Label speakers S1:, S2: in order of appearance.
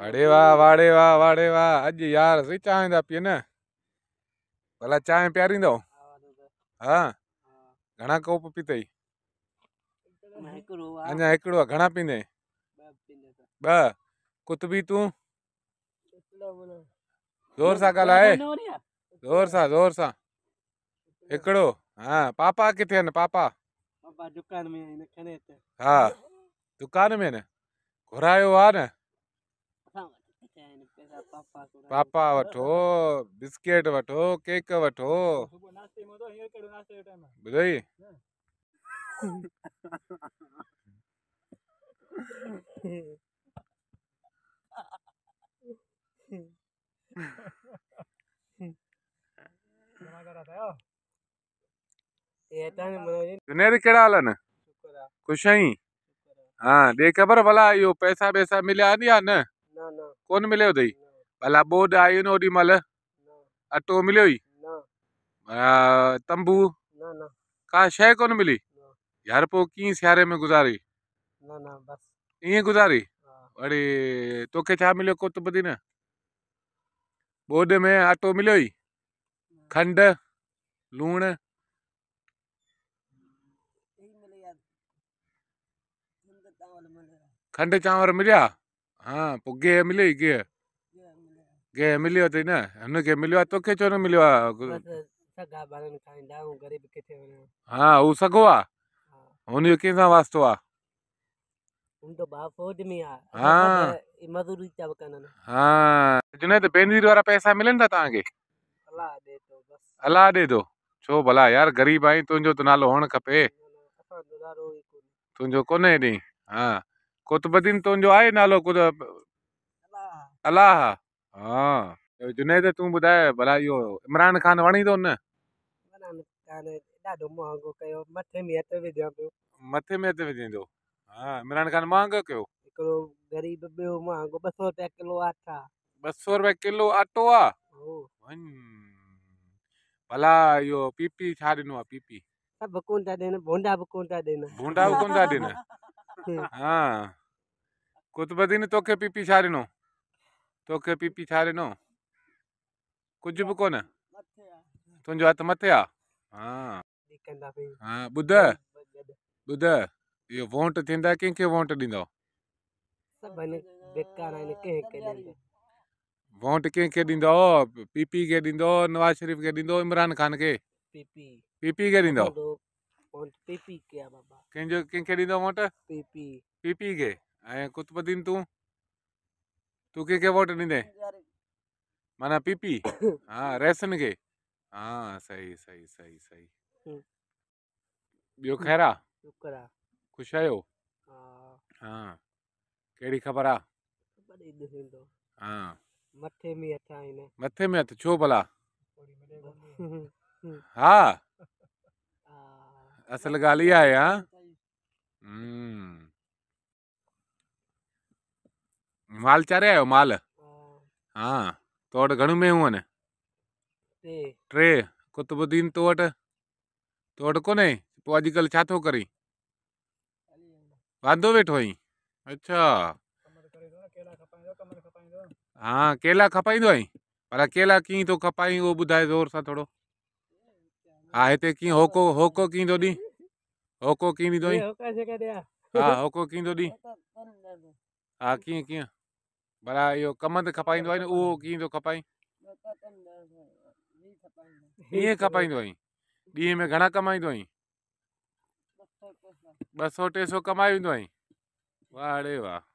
S1: वाड़े वाह वाड़े वाह वाड़े वाह अज यार सी चांहि था पीअनि भला प्यारी दो हां घणा कोप एकड़ो अञा हिकिड़ो आहे घणा पींदी तूं ज़ोर सा एकड़ो हां पापा किथे आहिनि पापा पापा दुकान में न घुरायो आहे न पापा वो बिस्किट वो केक वो ॿुधई जुनेर कहिड़ा हाल खुश हाँ आई ख़बर भला यो पैसा वैसा मिलिया या न कोन मिलियो अथई भला ॿोॾ आयूं न ओॾी महिल अटो मिलियो ई तंबू का शइ कोन मिली यार पोइ कीअं सियारे में गुज़ारी ईअं गुज़ारी वरी तोखे छा मिलियो कुतुबदी न ॿोॾ में अटो मिलियो ई खंड लूणु खंड चावर मिलिया हा पोइ गेह मिले गेह गेह मिलियो तोखे छो न मिलियो आहे हा उहो सॻो आहे कंहिं सां वास्तो आहे अलाह ॾे छो भला यार गरीब आई तुंहिंजो नालो हुअणु खपे तुंहिंजो कोन्हे हा कुतुबुद्दीन तो जो आहे नालो कुद अलाह हा जुनेद तूं ॿुधाए भला इहो इमरान ख़ान वणी थो न ॾाढो महांगो कयो मथे में हथ विझां पियो मथे में हथ विझंदो हा इमरान ख़ान महांगो कयो हिकिड़ो ग़रीब ॿियो महांगो ॿ सौ रुपया किलो आटा ॿ सौ रुपया किलो आटो आहे भला इहो पीपी छा ॾिनो आहे पीपी सभु कोन था ॾियनि भूंडा बि कोन था ॾियनि भूंडा बि कोन था ॾियनि हा कुतबती न तोखे पी पी छा ॾिनो तोखे पी पी छा ॾिनो कुझु बि कोन तुंहिंजो हथ मथे आहे वोट कंहिंखे ॾींदौ पीपी खे ॾींदो नवाज़ शरीफ़ खे ॾींदो इमरान ख़ान खे आय तू तू के के वोट नहीं दे माना पीपी हाँ रेशन के हाँ सही सही सही सही हम्म। खैरा ख़ैरु आहे ख़ुशि आहियो ख़बर आहे हा मथे में मथे में तो छो भला हाँ। हाँ। असल ॻाल्हि इहा માલ ચારે આવ્યો માલ હા તોડ ઘણું મેવું ને ટ્રે કુતુબુદ્દીન તોડ તોડ કોને તું આજકાલ છાથો કરી વાંધો બેઠો અહીં અચ્છા હા કેલા ખપાઈ દો અહીં पर अकेला की तो खपाई वो ॿुधाए ज़ोर सां थोरो हा हिते कीअं होको होको कीअं थो ॾी होको कीअं ॾींदो हा होको कीअं थो ॾी हा कीअं कीअं भला कमंद कम ते खपाईंदो आहे न उहो कीअं थो खपाई ईअं खपाईंदो आहीं ॾींहं में घणा कमाईंदो आहीं ॿ सौ टे सौ कमाईंदो आहीं वाह अड़े वाह